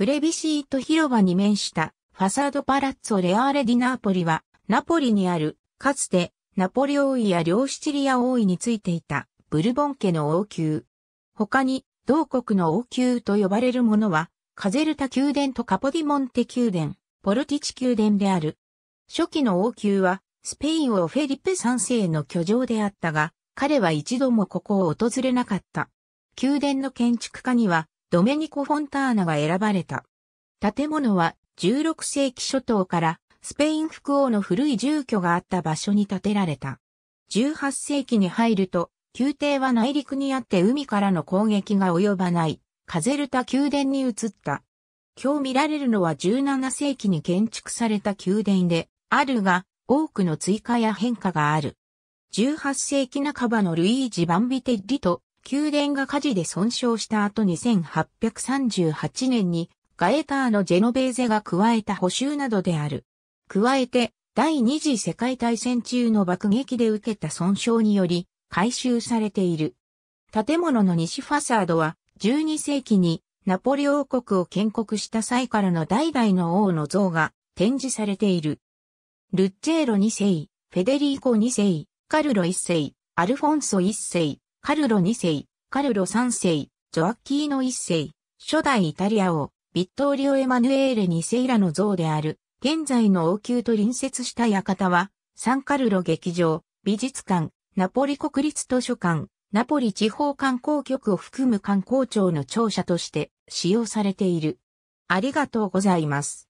プレビシート広場に面したファサードパラッツォレアーレディナーポリは、ナポリにある、かつて、ナポリ王位や両シチリア王位についていた、ブルボン家の王宮。他に、同国の王宮と呼ばれるものは、カゼルタ宮殿とカポディモンテ宮殿、ポルティチ宮殿である。初期の王宮は、スペイン王フェリペ3世の居城であったが、彼は一度もここを訪れなかった。宮殿の建築家には、ドメニコ・フォンターナが選ばれた。建物は16世紀初頭からスペイン副王の古い住居があった場所に建てられた。18世紀に入ると、宮廷は内陸にあって海からの攻撃が及ばない、カゼルタ宮殿に移った。今日見られるのは17世紀に建築された宮殿で、あるが、多くの追加や変化がある。18世紀半ばのルイージ・バンビテッリと宮殿が火事で損傷した後2838年にガエターのジェノベーゼが加えた補修などである。加えて、第二次世界大戦中の爆撃で受けた損傷により、回収されている。建物の西ファサードは、12世紀にナポレ王国を建国した際からの代々の王の像が展示されている。ルッチェーロ2世、フェデリーコ2世、カルロ1世、アルフォンソ1世、カルロ2世、カルロ3世、ジョアッキーノ1世、初代イタリア王、ビットーリオ・エマヌエーレ2世らの像である、現在の王宮と隣接した館は、サンカルロ劇場、美術館、ナポリ国立図書館、ナポリ地方観光局を含む観光庁の庁舎として使用されている。ありがとうございます。